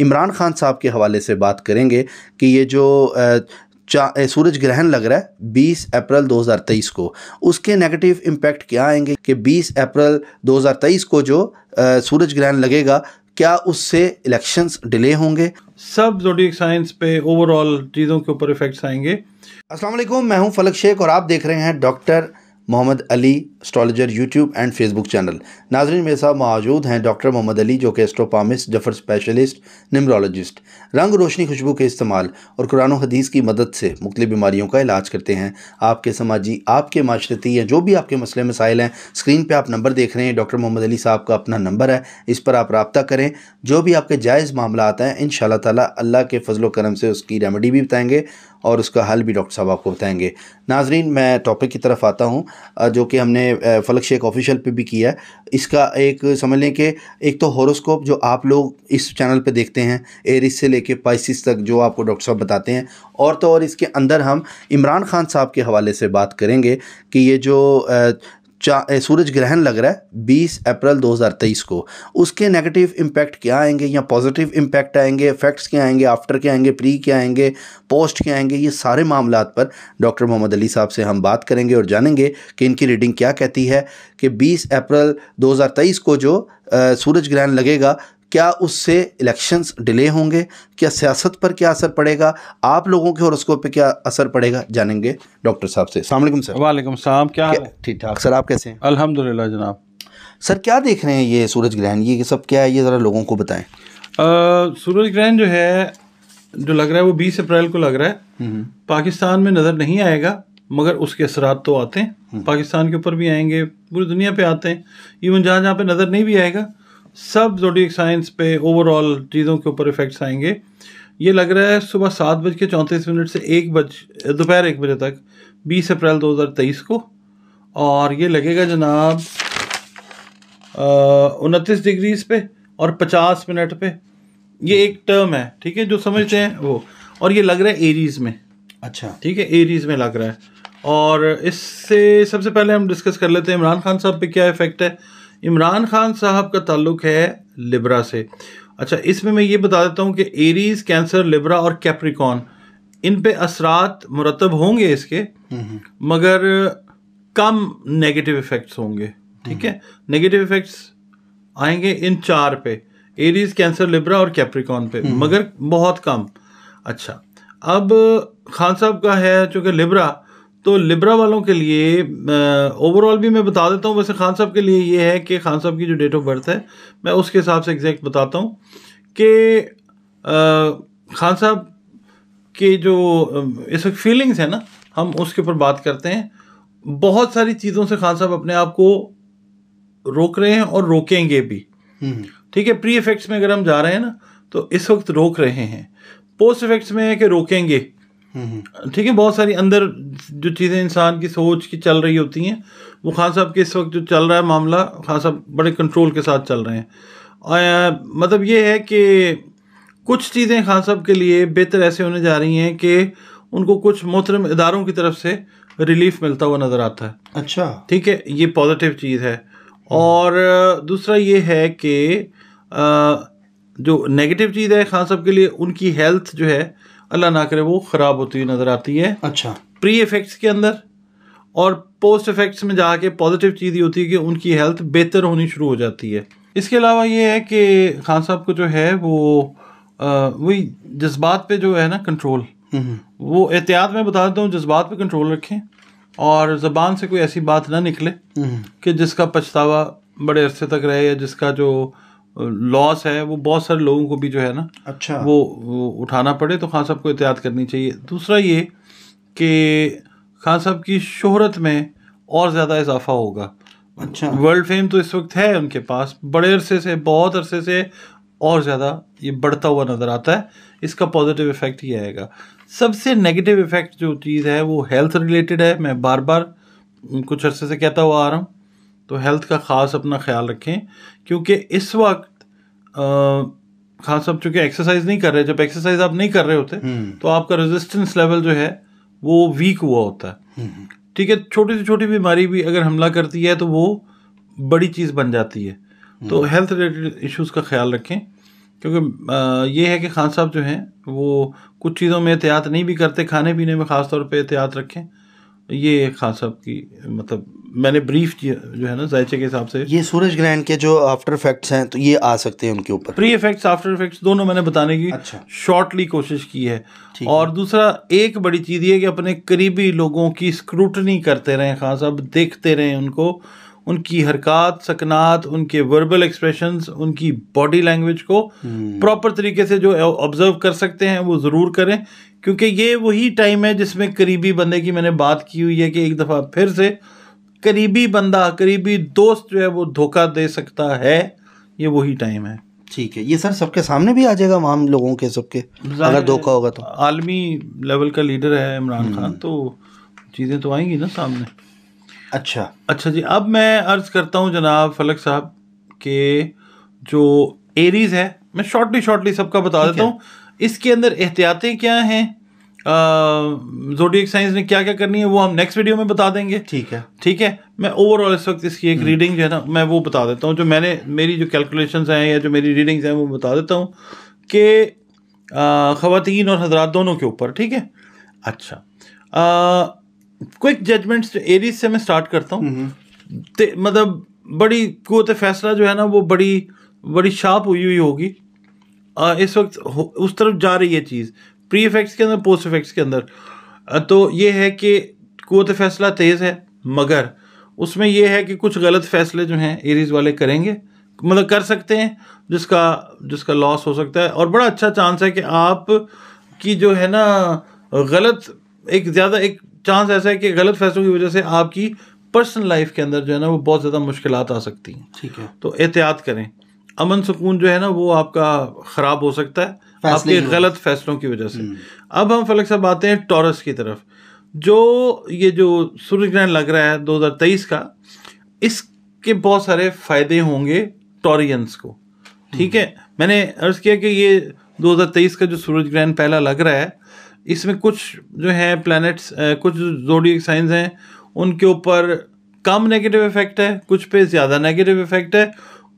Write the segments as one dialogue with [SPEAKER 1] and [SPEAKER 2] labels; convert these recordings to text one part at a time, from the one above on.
[SPEAKER 1] इमरान खान साहब के हवाले से बात करेंगे कि ये जो सूरज ग्रहण लग रहा है 20 अप्रैल 2023 को उसके नेगेटिव इम्पैक्ट क्या आएंगे कि 20 अप्रैल 2023 को जो सूरज ग्रहण लगेगा क्या उससे इलेक्शंस डिले होंगे
[SPEAKER 2] सब जोडिक साइंस पे ओवरऑल चीज़ों के ऊपर इफेक्ट्स आएंगे अस्सलाम
[SPEAKER 1] वालेकुम मैं हूं फलक शेख और आप देख रहे हैं doctor Mohammad Ali astrologer YouTube and Facebook channel नाजरीन मेरे साथ मौजूद हैं डॉक्टर मोहम्मद अली जो कि एस्ट्रोपामिस्ट जफर स्पेशलिस्ट निमरोलॉजिस्ट रंग रोशनी खुशबू के इस्तेमाल और कुरान हदीस की मदद से मुख्तु बीमारियों का इलाज करते हैं आपके समाजी आपके माशरती या जो भी आपके मसले मसाइल हैं स्क्रीन पर आप नंबर देख रहे हैं डॉक्टर मोहम्मद अली साहब का अपना नंबर है इस पर आप रबता करें जो भी आपके जायज़ मामला हैं इन शाह तला के फजलो करम से उसकी रेमडी भी बताएँगे और उसका हल भी डॉक्टर साहब आपको बताएंगे नाजरीन मैं टॉपिक की तरफ आता हूँ जो कि हमने फलक शेख ऑफिशियल पे भी किया है इसका एक समझ लें कि एक तो हॉरोस्कोप जो आप लोग इस चैनल पे देखते हैं एरिस से लेके पाइसिस तक जो आपको डॉक्टर साहब बताते हैं और तो और इसके अंदर हम इमरान खान साहब के हवाले से बात करेंगे कि ये जो सूरज ग्रहण लग रहा है 20 अप्रैल 2023 को उसके नेगेटिव इम्पैक्ट क्या आएंगे या पॉजिटिव इम्पैक्ट आएंगे इफेक्ट्स क्या आएंगे आफ्टर क्या आएंगे प्री क्या आएंगे पोस्ट क्या आएंगे ये सारे मामला पर डॉक्टर मोहम्मद अली साहब से हम बात करेंगे और जानेंगे कि इनकी रीडिंग क्या कहती है कि बीस अप्रैल दो को जो सूरज ग्रहण लगेगा क्या उससे इलेक्शंस डिले होंगे क्या सियासत पर क्या असर पड़ेगा आप लोगों के और उसको पे क्या असर पड़ेगा जानेंगे डॉक्टर साहब से सलाम सर
[SPEAKER 2] वालेकुम सलाम क्या ठीक ठाक सर आप कैसे हैं अल्हम्दुलिल्लाह जनाब
[SPEAKER 1] सर क्या देख रहे हैं ये सूरज ग्रहण ये सब क्या है ये ज़रा लोगों को बताएँ
[SPEAKER 2] सूरज ग्रहण जो है जो लग रहा है वो बीस अप्रैल को लग रहा है हम्म, हम्म। पाकिस्तान में नज़र नहीं आएगा मगर उसके असरा तो आते हैं हम्म। पाकिस्तान के ऊपर भी आएंगे पूरी दुनिया पे आते हैं इवन जहाँ जहाँ पे नज़र नहीं भी आएगा सब जोडिक साइंस पे ओवरऑल चीज़ों के ऊपर इफेक्ट्स आएंगे ये लग रहा है सुबह सात बज के चौंतीस मिनट से एक बज दोपहर एक बजे तक बीस अप्रैल दो हज़ार तेईस को और ये लगेगा जनाब उनतीस डिग्रीज पे और पचास मिनट पे ये एक टर्म है ठीक है जो समझते हैं वो और ये लग रहा है एरीज में अच्छा ठीक है एरीज में लग रहा है और इससे सबसे पहले हम डिस्कस कर लेते हैं इमरान खान साहब पे क्या इफेक्ट है इमरान खान साहब का ताल्लुक है लिब्रा से अच्छा इसमें मैं ये बता देता हूँ कि एरीज कैंसर लिब्रा और कैप्रिकॉन इन पे असरात मुरतब होंगे इसके मगर कम नेगेटिव इफ़ेक्ट्स होंगे ठीक है नेगेटिव हम्म। इफ़ेक्ट्स आएंगे इन चार पे एरीज कैंसर लिब्रा और कैप्रिकॉन पे हम्म। मगर बहुत कम अच्छा अब खान साहब का है चूँकि लिब्रा तो लिब्रा वालों के लिए ओवरऑल भी मैं बता देता हूँ वैसे खान साहब के लिए ये है कि खान साहब की जो डेट ऑफ बर्थ है मैं उसके हिसाब से एग्जैक्ट बताता हूँ कि खान साहब के जो इस वक्त फीलिंग्स हैं ना हम उसके ऊपर बात करते हैं बहुत सारी चीज़ों से खान साहब अपने आप को रोक रहे हैं और रोकेंगे भी हम्म। ठीक है प्री इफेक्ट्स में अगर हम जा रहे हैं ना तो इस वक्त रोक रहे हैं पोस्ट इफेक्ट्स में है कि रोकेंगे हम्म। ठीक है बहुत सारी अंदर जो चीज़ें इंसान की सोच की चल रही होती हैं वो खान साहब के इस वक्त जो चल रहा है मामला खान साहब बड़े कंट्रोल के साथ चल रहे हैं आ, मतलब ये है कि कुछ चीज़ें खान साहब के लिए बेहतर ऐसे होने जा रही हैं कि उनको कुछ मोहतरम इदारों की तरफ से रिलीफ मिलता हुआ नज़र आता है अच्छा ठीक है ये पॉजिटिव चीज़ है और दूसरा ये है कि जो नेगेटिव चीज़ है खान साहब के लिए उनकी हेल्थ जो है अल्लाह ना करे वो ख़राब होती हुई नज़र आती है अच्छा प्री इफ़ेक्ट्स के अंदर और पोस्ट इफ़ेक्ट्स में जाके पॉजिटिव चीज़ ये होती है कि उनकी हेल्थ बेहतर होनी शुरू हो जाती है इसके अलावा ये है कि खान साहब को जो है वो वही जज्बात पे जो है ना कंट्रोल हम्म। वो एहतियात में बता देता हूँ जज्बात पे कंट्रोल रखें और ज़बान से कोई ऐसी बात ना निकले हम्म। कि जिसका पछतावा बड़े अरसे तक रहे या जिसका जो लॉस है वो बहुत सारे लोगों को भी जो है ना अच्छा वो, वो उठाना पड़े तो खान साहब को एहतियात करनी चाहिए दूसरा ये कि खान साहब की शोहरत में और ज़्यादा इजाफा होगा अच्छा वर्ल्ड फेम तो इस वक्त है उनके पास बड़े अरसे से बहुत अरसे से और ज़्यादा ये बढ़ता हुआ नज़र आता है इसका पॉजिटिव इफ़ेक्ट ये आएगा सबसे नेगेटिव इफ़ेक्ट जो चीज़ है वो हेल्थ रिलेटेड है मैं बार बार कुछ अरसे से कहता हुआ आ रहा हूँ तो हेल्थ का ख़ास अपना ख्याल रखें क्योंकि इस वक्त खान साहब चूंकि एक्सरसाइज नहीं कर रहे जब एक्सरसाइज आप नहीं कर रहे होते हम्म। तो आपका रेजिस्टेंस लेवल जो है वो वीक हुआ होता है हम्म, हम्म। ठीक है छोटी से छोटी बीमारी भी अगर हमला करती है तो वो बड़ी चीज़ बन जाती है तो हेल्थ रिलेटेड इश्यूज़ का ख्याल रखें क्योंकि ये है कि खान साहब जो हैं वो कुछ चीज़ों में एहतियात नहीं भी करते खाने पीने में ख़ास तौर पे एहतियात रखें ये खास साहब की मतलब मैंने ब्रीफ जो है ना जायचे के हिसाब से ये
[SPEAKER 1] सूरज ग्रहण के जो आफ्टर इफेक्ट्स हैं तो ये आ सकते हैं उनके ऊपर
[SPEAKER 2] प्री इफेक्ट्स आफ्टर इफेक्ट्स दोनों मैंने बताने की अच्छा शॉर्टली कोशिश की है और दूसरा एक बड़ी चीज़ ये कि अपने करीबी लोगों की स्क्रूटनी करते रहें खास साहब देखते रहें उनको उनकी हरकत सकनात उनके वर्बल एक्सप्रेशन उनकी बॉडी लैंग्वेज को प्रॉपर हम्म। तरीके से जो ऑब्जर्व कर सकते हैं वो ज़रूर करें क्योंकि ये वही टाइम है जिसमें करीबी बंदे की मैंने बात की हुई है कि एक दफ़ा फिर से करीबी बंदा करीबी दोस्त जो है वो धोखा दे सकता है ये वही टाइम है ठीक है
[SPEAKER 1] ये सर सबके सामने भी आ जाएगा आम लोगों के सबके अगर धोखा होगा तो
[SPEAKER 2] आलमी लेवल का लीडर है इमरान हम्म। खान तो चीज़ें तो आएंगी ना सामने अच्छा अच्छा जी अब मैं अर्ज करता हूँ जनाब फलक साहब के जो एरीज है मैं शॉर्टली शॉर्टली सबका बता देता हूँ इसके अंदर एहतियातें क्या हैं जोडियक साइंस ने क्या क्या करनी है वो हम नेक्स्ट वीडियो में बता देंगे ठीक है ठीक है मैं ओवरऑल इस वक्त इसकी एक रीडिंग हम्म। जो है ना मैं वो बता देता हूँ जो मैंने मेरी जो कैलकुलेशन हैं या जो मेरी रीडिंग्स हैं वो बता देता हूँ कि ख़वातीन और हजरात दोनों के ऊपर ठीक है अच्छा आ, क्विक जजमेंट्स एरीज से मैं स्टार्ट करता हूँ मतलब बड़ी कुत तो फैसला जो है ना वो बड़ी बड़ी शार्प हुई हुई होगी इस वक्त हो, उस तरफ जा रही है चीज़ प्री इफेक्ट्स के अंदर पोस्ट इफेक्ट्स के अंदर तो ये है कि कुत फैसला तेज़ है मगर उसमें यह है कि कुछ गलत फैसले जो हैं एरीज वाले करेंगे मतलब कर सकते हैं जिसका जिसका लॉस हो सकता है और बड़ा अच्छा चांस है कि आप की जो है ना गलत एक ज़्यादा एक चांस ऐसा है कि गलत फैसलों की वजह से आपकी पर्सनल लाइफ के अंदर जो है ना वो बहुत ज़्यादा मुश्किल आ सकती हैं ठीक है तो एहतियात करें अमन सुकून जो है ना वो आपका ख़राब हो सकता है आपके गलत फैसलों की वजह से हम्म। अब हम फलक साहब आते हैं टॉरस की तरफ जो ये जो सूर्य ग्रहण लग रहा है 2023 का इसके बहुत सारे फ़ायदे होंगे टॉरियंस को ठीक हम्म। है मैंने अर्ज़ किया कि ये 2023 का जो सूरज ग्रहण पहला लग रहा है इसमें कुछ जो है प्लैनेट्स कुछ जोडी साइंस हैं उनके ऊपर कम नेगेटिव इफेक्ट है कुछ पे ज़्यादा नेगेटिव इफेक्ट है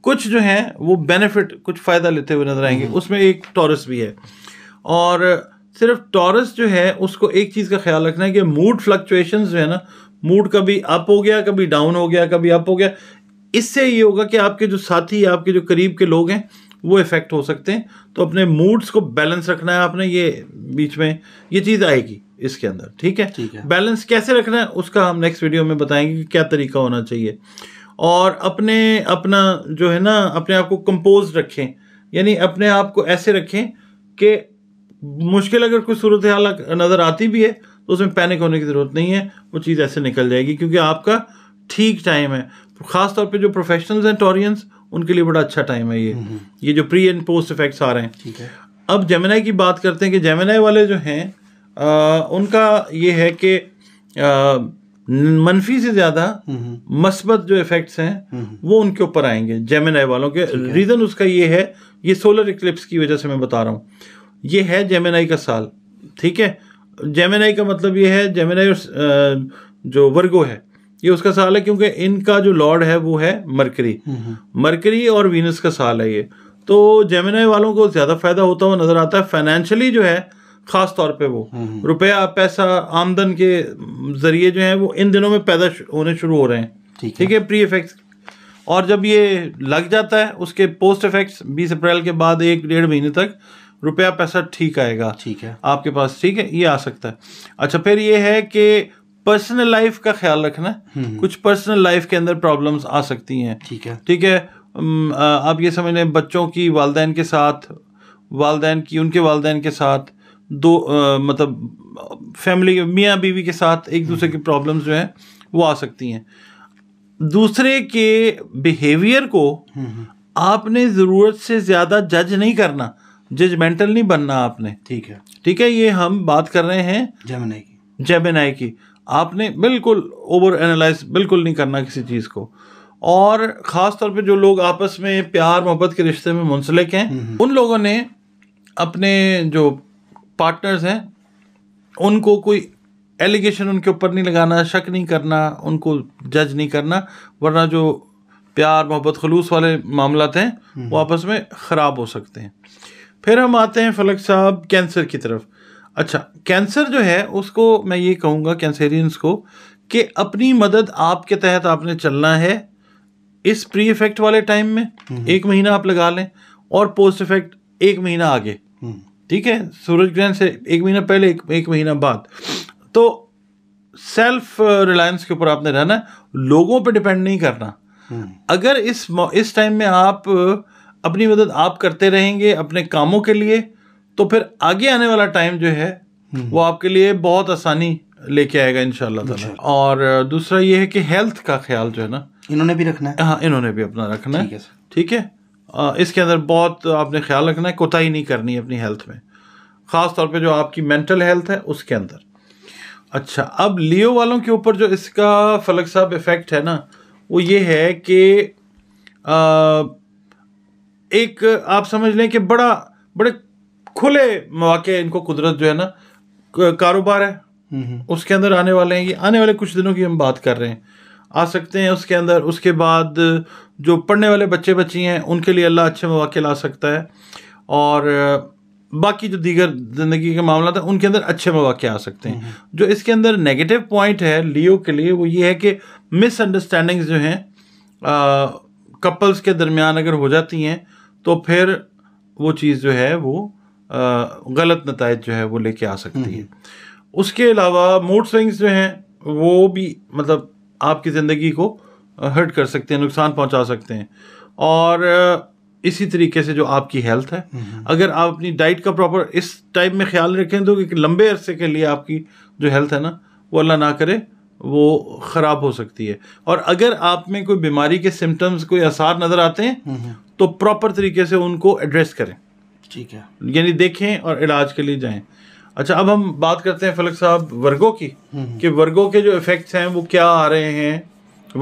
[SPEAKER 2] कुछ जो हैं वो बेनिफिट कुछ फ़ायदा लेते हुए नजर आएंगे हम्म। उसमें एक टॉरस भी है और सिर्फ टॉरस जो है उसको एक चीज़ का ख्याल रखना है कि मूड फ्लक्चुएशन जो है ना मूड कभी अप हो गया कभी डाउन हो गया कभी अप हो गया इससे ये होगा कि आपके जो साथी आपके जो करीब के लोग हैं वो इफ़ेक्ट हो सकते हैं तो अपने मूड्स को बैलेंस रखना है आपने ये बीच में ये चीज़ आएगी इसके अंदर ठीक है ठीक है बैलेंस कैसे रखना है उसका हम नेक्स्ट वीडियो में बताएंगे कि क्या तरीका होना चाहिए और अपने अपना जो है ना अपने आप को कंपोज रखें यानी अपने आप को ऐसे रखें कि मुश्किल अगर कोई सूरत हाल नज़र आती भी है तो उसमें पैनिक होने की ज़रूरत नहीं है वो चीज़ ऐसे निकल जाएगी क्योंकि आपका ठीक टाइम है ख़ासतौर पर पे जो प्रोफेशनल्स हैं टॉरियंस उनके लिए बड़ा अच्छा टाइम है ये हम्म, हम्म। ये जो प्री एंड पोस्ट इफेक्ट्स आ रहे हैं ठीक है अब जेमिनाई की बात करते हैं कि जेमिनाई वाले जो हैं उनका ये है कि मनफी से ज्यादा हम्म, मस्बत जो इफेक्ट्स हैं वो उनके ऊपर आएंगे जेमिनाई वालों के रीजन उसका ये है ये सोलर इक्लिप्स की वजह से मैं बता रहा हूँ ये है जेमिनाई का साल ठीक है जेमिनाई का मतलब ये है जेमिनाई और जो वर्गो है ये उसका साल है क्योंकि इनका जो लॉर्ड है वो है मरकरी मरकरी और वीनस का साल है ये तो जेमिनाई वालों को ज़्यादा फायदा होता हुआ नज़र आता है फाइनेंशियली जो है ख़ास तौर पे वो हम्म, हम्म। रुपया पैसा आमदन के ज़रिए जो है वो इन दिनों में पैदा होने शुरू हो रहे हैं ठीक है प्री इफेक्ट और जब ये लग जाता है उसके पोस्ट इफेक्ट्स बीस अप्रैल के बाद एक डेढ़ महीने तक रुपया पैसा ठीक आएगा ठीक है आपके पास ठीक है ये आ सकता है अच्छा फिर ये है कि पर्सनल लाइफ का ख्याल रखना हम्म, हम्म। कुछ पर्सनल लाइफ के अंदर प्रॉब्लम्स आ सकती हैं ठीक है ठीक है आप ये समझ लें बच्चों की वालदेन के साथ वालदेन की उनके वालदेन के साथ दो आ, मतलब फैमिली मियाँ बीवी के साथ एक दूसरे की प्रॉब्लम्स हम्म। जो हैं वो आ सकती हैं दूसरे के बिहेवियर को आपने ज़रूरत से ज़्यादा जज नहीं करना जजमेंटल नहीं बनना आपने ठीक है ठीक है ये हम बात कर रहे हैं जमनाई की जमनाई की आपने बिल्कुल ओवर एनालाइज बिल्कुल नहीं करना किसी चीज़ को और ख़ास तौर पे जो लोग आपस में प्यार मोहब्बत के रिश्ते में मुंसलिक हैं हम्म, हम्म। उन लोगों ने अपने जो पार्टनर्स हैं उनको कोई एलिगेशन उनके ऊपर नहीं लगाना शक नहीं करना उनको जज नहीं करना वरना जो प्यार मोहब्बत खलूस वाले मामला हैं हम्म, वो आपस में ख़राब हो सकते हैं फिर हम आते हैं फलक साहब कैंसर की तरफ अच्छा कैंसर जो है उसको मैं ये कहूँगा कैंसेरियंस को कि अपनी मदद आपके तहत आपने चलना है इस प्री इफेक्ट वाले टाइम में एक महीना आप लगा लें और पोस्ट इफेक्ट एक महीना आगे हम्म। ठीक है सूरज ग्रहण से एक महीना पहले एक, एक महीना बाद तो सेल्फ रिलायंस uh, के ऊपर आपने रहना लोगों पे डिपेंड नहीं करना हम्म। अगर इस इस टाइम में आप uh, अपनी मदद आप करते रहेंगे अपने कामों के लिए तो फिर आगे आने वाला टाइम जो है हम्म। वो आपके लिए बहुत आसानी लेके आएगा इन और दूसरा ये है कि हेल्थ का ख्याल जो है ना इन्होंने भी रखना है हाँ इन्होंने भी अपना रखना है ठीक है इसके अंदर बहुत आपने ख्याल रखना है कोताही नहीं करनी अपनी हेल्थ में ख़ास तौर पे जो आपकी मेंटल हेल्थ है उसके अंदर अच्छा अब लियो वालों के ऊपर जो इसका फलक साहब इफ़ेक्ट है ना वो ये है कि एक आप समझ लें कि बड़ा बड़े खुले मौके इनको कुदरत जो है ना कारोबार है उसके अंदर आने वाले हैं ये आने वाले कुछ दिनों की हम बात कर रहे हैं आ सकते हैं उसके अंदर उसके बाद जो पढ़ने वाले बच्चे बच्ची हैं उनके लिए अल्लाह अच्छे मौके ला सकता है और बाकी जो दीगर ज़िंदगी के मामला था उनके अंदर अच्छे मौके आ सकते हैं जो इसके अंदर नेगेटिव पॉइंट है लियो के लिए वो ये है कि मिसअंडरस्टैंडिंग्स जो हैं कपल्स के दरमियान अगर हो जाती हैं तो फिर वो चीज़ जो है वो गलत नतज जो है वो लेके आ सकती हम्म, है उसके अलावा मूड स्विंग्स जो हैं वो भी मतलब आपकी ज़िंदगी को हर्ट कर सकते हैं नुकसान पहुंचा सकते हैं और इसी तरीके से जो आपकी हेल्थ है हम्म, हम्म। अगर आप अपनी डाइट का प्रॉपर इस टाइप में ख्याल रखें तो एक लंबे अरसे के लिए आपकी जो हेल्थ है ना वो अल्लाह ना करे वो ख़राब हो सकती है और अगर आप में कोई बीमारी के सिम्टम्स कोई आसार नज़र आते हैं तो प्रॉपर तरीके से उनको एड्रेस करें ठीक है यानी देखें और इलाज के लिए जाएं अच्छा अब हम बात करते हैं फलक साहब वर्गों की हम्म, हम्म। कि वर्गों के जो इफेक्ट्स हैं वो क्या आ रहे हैं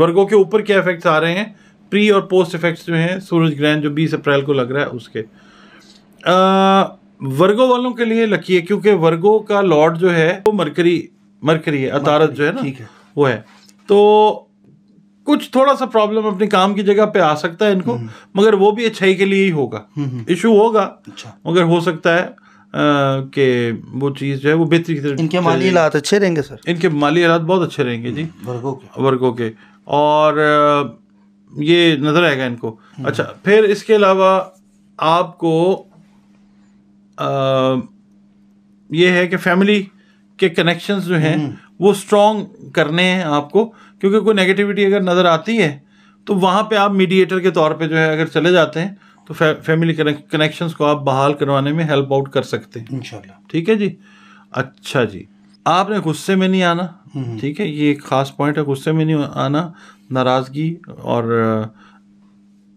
[SPEAKER 2] वर्गों के ऊपर क्या इफेक्ट्स आ रहे हैं प्री और पोस्ट इफेक्ट्स जो हैं सूरज ग्रहण जो 20 अप्रैल को लग रहा है उसके आ, वर्गों वालों के लिए लकी है क्योंकि वर्गों का लॉर्ड जो है वो मरकरी मरकरी है अतारत जो है ना ठीक है वो है तो कुछ थोड़ा सा प्रॉब्लम अपने काम की जगह पे आ सकता है इनको हम्म। मगर वो भी अच्छाई के लिए ही होगा इशू हम्म, हम्म। होगा अच्छा। मगर हो सकता है कि वो चीज़ जो है वो बेहतरी की तरह इनके माली हालात
[SPEAKER 1] अच्छे रहेंगे सर
[SPEAKER 2] इनके माली हालात बहुत अच्छे रहेंगे जी वर्गो के वर्गों के और ये नज़र आएगा इनको अच्छा फिर इसके अलावा आपको आ, ये है कि फैमिली के कनेक्शन जो हैं हम्म। वो स्ट्रांग करने हैं आपको क्योंकि कोई नेगेटिविटी अगर नज़र आती है तो वहाँ पे आप मीडिएटर के तौर पे जो है अगर चले जाते हैं तो फै, फैमिली कनेक्शन को आप बहाल करवाने में हेल्प आउट कर सकते हैं इनशाला ठीक है जी अच्छा जी आपने गुस्से में नहीं आना हम्म। ठीक है ये एक ख़ास पॉइंट है गुस्से में नहीं आना नाराज़गी और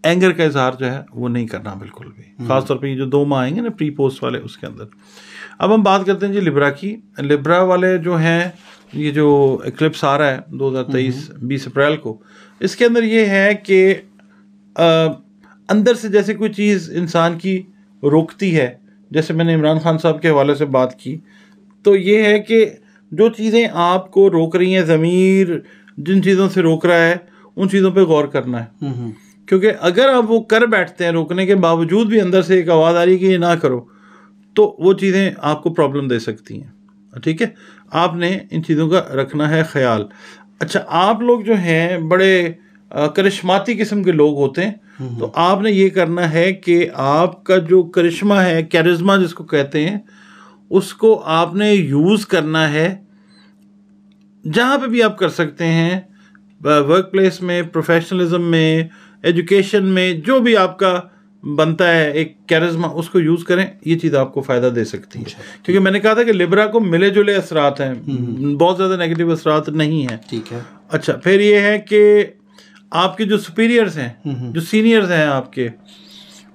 [SPEAKER 2] एंगर का इजहार जो है वो नहीं करना बिल्कुल भी हम्म। खासतौर पर ये जो दो माह आएंगे ना प्री पोस्ट वाले उसके अंदर अब हम बात करते हैं जी लिब्रा की लिब्रा वाले जो हैं ये जो एक्लिप्स आ रहा है 2023 20 हम्म। अप्रैल को इसके अंदर ये है कि अंदर से जैसे कोई चीज़ इंसान की रोकती है जैसे मैंने इमरान खान साहब के हवाले से बात की तो ये है कि जो चीज़ें आपको रोक रही हैं ज़मीर जिन चीज़ों से रोक रहा है उन चीज़ों पर गौर करना है हम्म, हम्म। क्योंकि अगर आप वो कर बैठते हैं रोकने के बावजूद भी अंदर से एक आवाज़ आ रही है कि ये ना करो तो वो चीज़ें आपको प्रॉब्लम दे सकती हैं ठीक है आपने इन चीज़ों का रखना है ख्याल अच्छा आप लोग जो हैं बड़े करिश्माती किस्म के लोग होते हैं हम्म, हम्म। तो आपने ये करना है कि आपका जो करिश्मा है कैरिज्मा जिसको कहते हैं उसको आपने यूज़ करना है जहाँ पे भी आप कर सकते हैं वर्क प्लेस में प्रोफेशनलिज्म में एजुकेशन में जो भी आपका बनता है एक कैरिज्मा उसको यूज़ करें ये चीज़ आपको फ़ायदा दे सकती है क्योंकि मैंने कहा था कि लिब्रा को मिले जुले असरात हैं हम्म, हम्म। बहुत ज़्यादा नेगेटिव असरात नहीं है ठीक है अच्छा फिर ये है कि आपके जो सुपीरियर्स हैं हम्म, जो सीनियर्स हैं आपके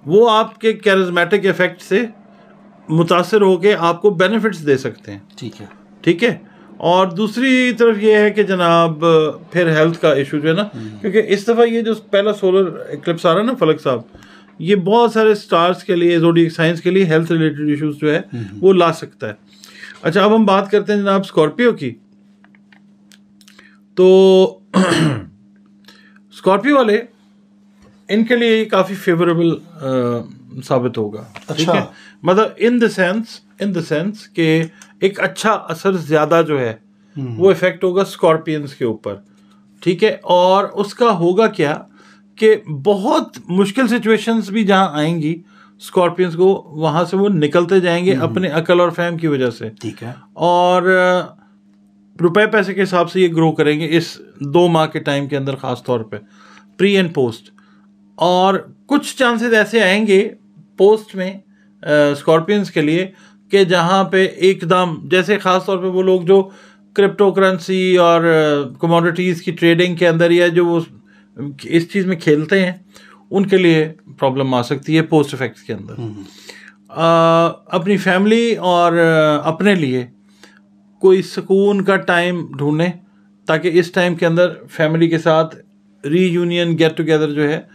[SPEAKER 2] वो आपके कैरिज्मेटिक इफेक्ट से मुतासर होकर आपको बेनिफिट्स दे सकते हैं ठीक है ठीक है और दूसरी तरफ ये है कि जनाब फिर हेल्थ का इशू जो है ना क्योंकि इस दफ़ा ये जो पहला सोलर इक्लिप्स आ रहा है ना फलक साहब ये बहुत सारे स्टार्स के लिए जोड़ी साइंस के लिए हेल्थ रिलेटेड इश्यूज जो है वो ला सकता है अच्छा अब हम बात करते हैं जनाब स्कॉर्पियो की तो स्कॉर्पियो वाले इनके लिए काफ़ी फेवरेबल साबित होगा अच्छा मतलब in the sense in the sense के एक अच्छा असर ज़्यादा जो है हम्म। वो इफेक्ट होगा स्कॉर्पियंस के ऊपर ठीक है और उसका होगा क्या कि बहुत मुश्किल सिचुएशंस भी जहां आएंगी स्कॉर्पियंस को वहां से वो निकलते जाएंगे हम्म, हम्म। अपने अकल और फैम की वजह से ठीक है और रुपए पैसे के हिसाब से ये ग्रो करेंगे इस दो माह के टाइम के अंदर खास तौर पे प्री एंड पोस्ट और कुछ चांसेस ऐसे आएंगे पोस्ट में स्कॉर्पियंस के लिए कि जहाँ पे एकदम जैसे ख़ास तौर पे वो लोग जो क्रिप्टो करेंसी और कमोडिटीज़ की ट्रेडिंग के अंदर या जो इस चीज़ में खेलते हैं उनके लिए प्रॉब्लम आ सकती है पोस्ट इफेक्ट्स के अंदर हम्म। अपनी फैमिली और अपने लिए कोई सुकून का टाइम ढूंढें ताकि इस टाइम के अंदर फैमिली के साथ री गेट टुगेदर जो है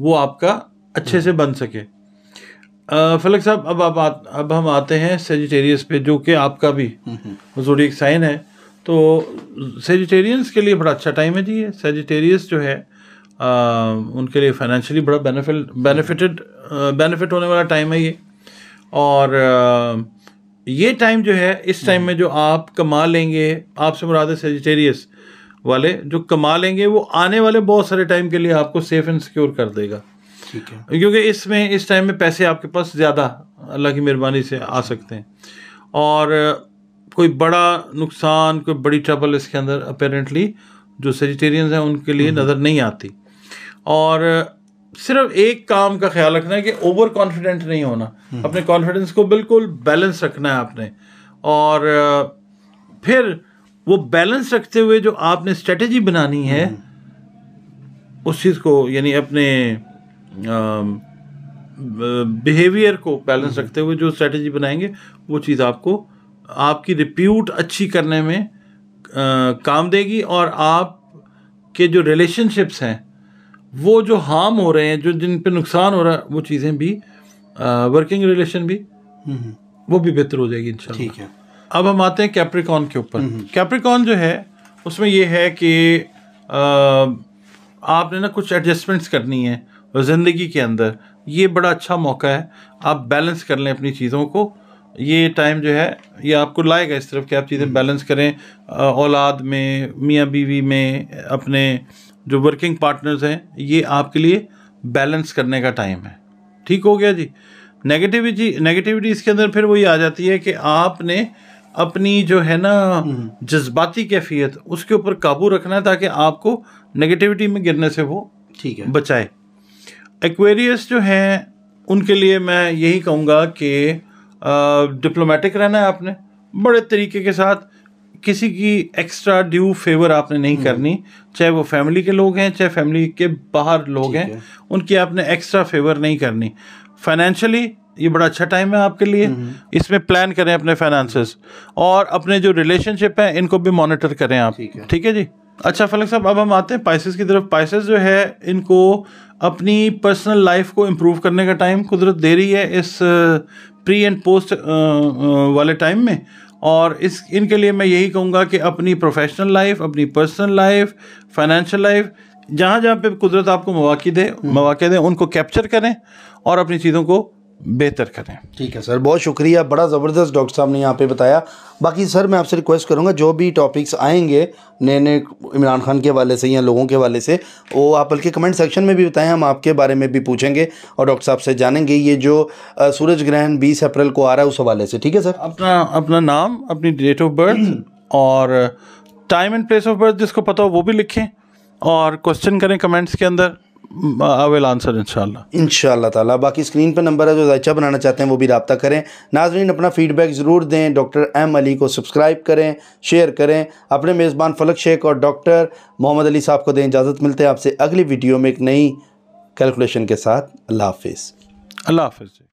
[SPEAKER 2] वो आपका अच्छे से हम्म। बन सके फलक साहब अब आप अब हम आते हैं सेजिटेरियस पे जो कि आपका भी जोड़ी एक साइन है तो सेजिटेरियंस के लिए बड़ा अच्छा टाइम है जी ये सेजिटेरियस जो है उनके लिए फाइनेंशियली बड़ा बेनिफिट बेनिफिटेड बेनिफिट होने वाला टाइम है ये और ये टाइम जो है इस टाइम हम्म। में जो आप कमा लेंगे आपसे मुराद है सेजिटेरियस वाले जो कमा लेंगे वो आने वाले बहुत सारे टाइम के लिए आपको सेफ एंड सिक्योर कर देगा ठीक है क्योंकि इसमें इस टाइम में पैसे आपके पास ज़्यादा अल्लाह की मेहरबानी से आ सकते हैं और कोई बड़ा नुकसान कोई बड़ी ट्रबल इसके अंदर अपेरेंटली जो सेजिटेरियंस हैं उनके लिए हम्म। नज़र नहीं आती और सिर्फ एक काम का ख्याल रखना है कि ओवर कॉन्फिडेंट नहीं होना हम्म। अपने कॉन्फिडेंस को बिल्कुल बैलेंस रखना है आपने और फिर वो बैलेंस रखते हुए जो आपने स्ट्रेटजी बनानी है हम्म। उस चीज़ को यानी अपने बिहेवियर को बैलेंस हम्म। रखते हुए जो स्ट्रेटजी बनाएंगे वो चीज़ आपको आपकी रिप्यूट अच्छी करने में आ, काम देगी और आप के जो रिलेशनशिप्स हैं वो जो हार्म हो रहे हैं जो जिन पे नुकसान हो रहा है वो चीज़ें भी आ, वर्किंग रिलेशन भी हम्म, हम्म। वो भी बेहतर हो जाएगी इंशाल्लाह ठीक है अब हम आते हैं कैप्रिकॉन के ऊपर कैप्रिकॉन हम्म, जो है उसमें ये है कि आ, आपने ना कुछ एडजस्टमेंट्स करनी है ज़िंदगी के अंदर ये बड़ा अच्छा मौका है आप बैलेंस कर लें अपनी चीज़ों को ये टाइम जो है ये आपको लाएगा इस तरफ कि आप चीज़ें बैलेंस करें औलाद में मियाँ बीवी में अपने जो वर्किंग पार्टनर्स हैं ये आपके लिए बैलेंस करने का टाइम है ठीक हो गया जी नेगेटिविटी नेगेटिविटी इसके अंदर फिर वही आ जाती है कि आपने अपनी जो है ना हम्म। जज्बाती कैफियत उसके ऊपर काबू रखना है ताकि आपको नेगेटिविटी में गिरने से वो ठीक है बचाए एक्वेरियस जो हैं उनके लिए मैं यही कहूँगा कि डिप्लोमेटिक रहना है आपने बड़े तरीके के साथ किसी की एक्स्ट्रा ड्यू फेवर आपने नहीं हम्म। करनी चाहे वो फैमिली के लोग हैं चाहे फैमिली के बाहर लोग हैं है। उनकी आपने एक्स्ट्रा फेवर नहीं करनी फाइनेंशियली ये बड़ा अच्छा टाइम है आपके लिए हम्म। इसमें प्लान करें अपने फाइनेंसेस और अपने जो रिलेशनशिप हैं इनको भी मॉनिटर करें आप ठीक है, ठीक है जी अच्छा फलक साहब अब हम आते हैं पाइसेस की तरफ पाइसिस जो है इनको अपनी पर्सनल लाइफ को इम्प्रूव करने का टाइम कुदरत दे रही है इस प्री एंड पोस्ट वाले टाइम में और इस इनके लिए मैं यही कहूँगा कि अपनी प्रोफेशनल लाइफ अपनी पर्सनल लाइफ फाइनेंशियल लाइफ जहाँ जहाँ पे कुदरत आपको मौाक़ दे हम्म। मौाक़ दें उनको कैप्चर करें और अपनी चीज़ों को बेहतर करें
[SPEAKER 1] ठीक है सर बहुत शुक्रिया बड़ा ज़बरदस्त डॉक्टर साहब ने यहाँ पे बताया बाकी सर मैं आपसे रिक्वेस्ट करूँगा जो भी टॉपिक्स आएंगे नए नए इमरान खान के वाले से या लोगों के वाले से वो आप बल्कि कमेंट सेक्शन में भी बताएं हम आपके बारे में भी पूछेंगे और डॉक्टर साहब से जानेंगे ये जो सूरज ग्रहण बीस अप्रैल को आ रहा है उस हवाले
[SPEAKER 2] से ठीक है सर अपना अपना नाम अपनी डेट ऑफ बर्थ और time and place of birth जिसको पता हो वो भी लिखें और क्वेश्चन करें कमेंट्स के अंदर आई विल आंसर इंशाल्लाह
[SPEAKER 1] इन ताला बाकी स्क्रीन पर नंबर है जो जायचा अच्छा बनाना चाहते हैं वो भी रबता करें नाजरीन अपना फ़ीडबैक ज़रूर दें डॉक्टर एम अली को सब्सक्राइब करें शेयर करें अपने मेज़बान फलक शेख और डॉक्टर मोहम्मद अली साहब को दें इजाज़त मिलते हैं आपसे अगली वीडियो में एक नई कैलकुलेशन के साथ अल्लाह हाफिज़
[SPEAKER 2] अल्लाह हाफिज़